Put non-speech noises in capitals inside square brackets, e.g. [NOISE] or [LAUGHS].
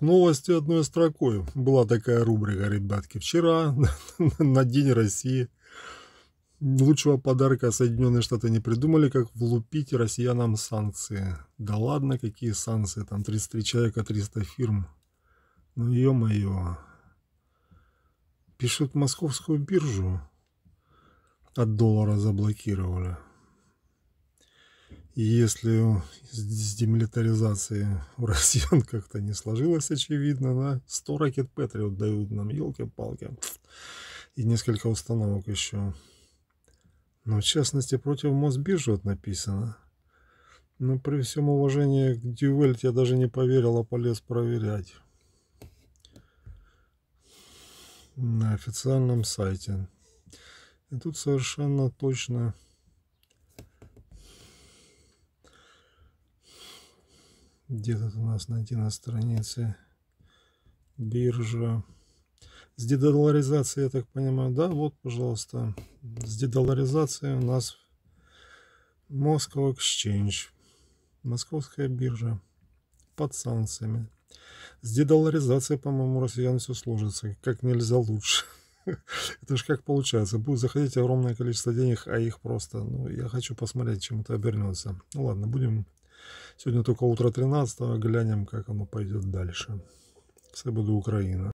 Новости одной строкой. Была такая рубрика, ребятки, вчера [LAUGHS] на День России. Лучшего подарка Соединенные Штаты не придумали, как влупить россиянам санкции. Да ладно, какие санкции, там 33 человека, 300 фирм. Ну, ё-моё. Пишут московскую биржу от доллара заблокировали. И если с демилитаризацией у [LAUGHS] россиян как-то не сложилось, очевидно, да, 100 ракет Патриот дают нам, елки-палки, и несколько установок еще. Но в частности против Мосбиржи вот написано. Но ну, при всем уважении к Дювельт я даже не поверил, а полез проверять. На официальном сайте. И тут совершенно точно Где то у нас найти на странице биржа? С дедоларизацией, я так понимаю, да, вот, пожалуйста. С дедоларизацией у нас Moscow Exchange, московская биржа под санкциями. С дедоларизацией, по-моему, россиян все сложится как нельзя лучше. [LAUGHS] Это же как получается. Будет заходить огромное количество денег, а их просто... Ну, я хочу посмотреть, чем это обернется. Ну, ладно, будем Сегодня только утро 13 глянем, как оно пойдет дальше. Все буде Україна.